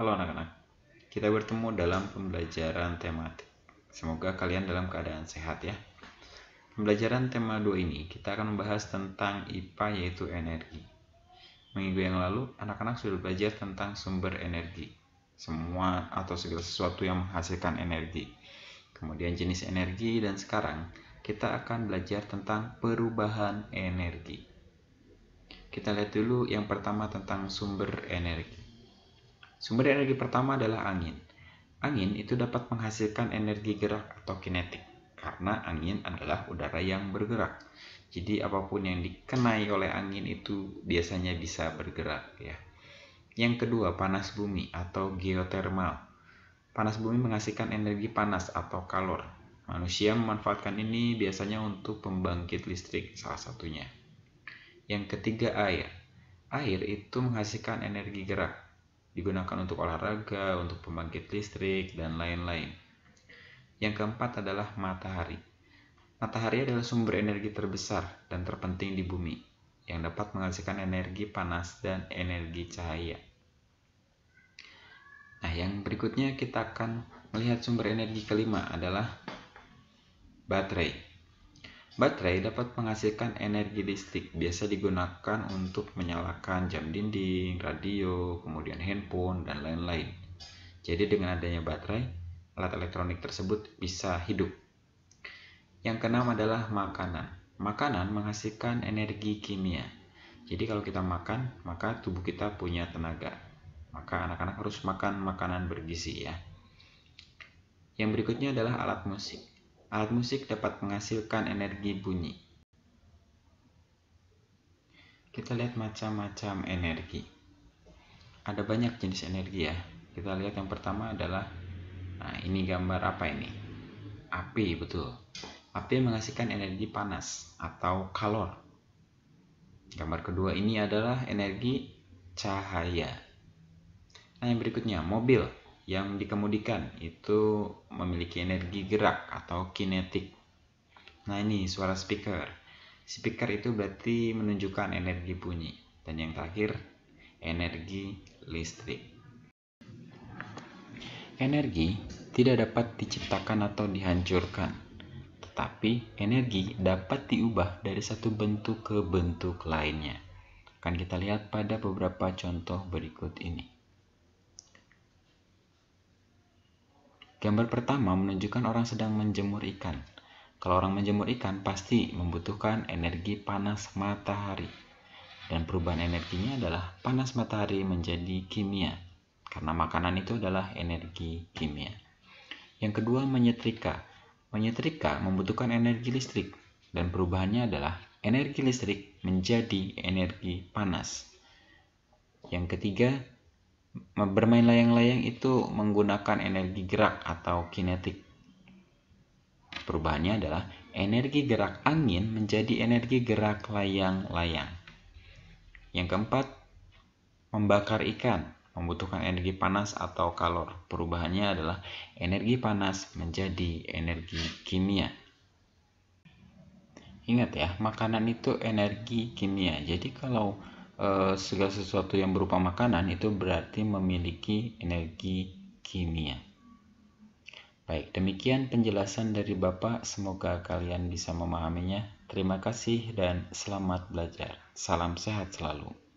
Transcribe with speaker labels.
Speaker 1: Halo anak-anak, kita bertemu dalam pembelajaran tematik. Semoga kalian dalam keadaan sehat ya. Pembelajaran tema 2 ini kita akan membahas tentang IPA yaitu energi. Minggu yang lalu, anak-anak sudah belajar tentang sumber energi. Semua atau segala sesuatu yang menghasilkan energi. Kemudian jenis energi dan sekarang kita akan belajar tentang perubahan energi. Kita lihat dulu yang pertama tentang sumber energi Sumber energi pertama adalah angin. Angin itu dapat menghasilkan energi gerak atau kinetik karena angin adalah udara yang bergerak. Jadi apapun yang dikenai oleh angin itu biasanya bisa bergerak ya. Yang kedua, panas bumi atau geotermal. Panas bumi menghasilkan energi panas atau kalor. Manusia memanfaatkan ini biasanya untuk pembangkit listrik salah satunya. Yang ketiga, air. Air itu menghasilkan energi gerak digunakan untuk olahraga, untuk pembangkit listrik, dan lain-lain. Yang keempat adalah matahari. Matahari adalah sumber energi terbesar dan terpenting di bumi, yang dapat menghasilkan energi panas dan energi cahaya. Nah, yang berikutnya kita akan melihat sumber energi kelima adalah baterai. Baterai dapat menghasilkan energi listrik, biasa digunakan untuk menyalakan jam dinding, radio, kemudian handphone, dan lain-lain. Jadi dengan adanya baterai, alat elektronik tersebut bisa hidup. Yang keenam adalah makanan. Makanan menghasilkan energi kimia. Jadi kalau kita makan, maka tubuh kita punya tenaga. Maka anak-anak harus makan makanan bergizi ya. Yang berikutnya adalah alat musik alat musik dapat menghasilkan energi bunyi. Kita lihat macam-macam energi. Ada banyak jenis energi ya. Kita lihat yang pertama adalah nah ini gambar apa ini? Api, betul. Api menghasilkan energi panas atau kalor. Gambar kedua ini adalah energi cahaya. Nah, yang berikutnya mobil yang dikemudikan itu memiliki energi gerak atau kinetik. Nah ini suara speaker. Speaker itu berarti menunjukkan energi bunyi. Dan yang terakhir, energi listrik. Energi tidak dapat diciptakan atau dihancurkan, tetapi energi dapat diubah dari satu bentuk ke bentuk lainnya. Akan kita lihat pada beberapa contoh berikut ini. Gambar pertama menunjukkan orang sedang menjemur ikan. Kalau orang menjemur ikan pasti membutuhkan energi panas matahari. Dan perubahan energinya adalah panas matahari menjadi kimia. Karena makanan itu adalah energi kimia. Yang kedua menyetrika. Menyetrika membutuhkan energi listrik dan perubahannya adalah energi listrik menjadi energi panas. Yang ketiga, Bermain layang-layang itu menggunakan energi gerak atau kinetik. Perubahannya adalah energi gerak angin menjadi energi gerak layang-layang. Yang keempat, membakar ikan membutuhkan energi panas atau kalor. Perubahannya adalah energi panas menjadi energi kimia. Ingat ya, makanan itu energi kimia. Jadi kalau Eh, segala sesuatu yang berupa makanan itu berarti memiliki energi kimia. Baik, demikian penjelasan dari Bapak. Semoga kalian bisa memahaminya. Terima kasih dan selamat belajar. Salam sehat selalu.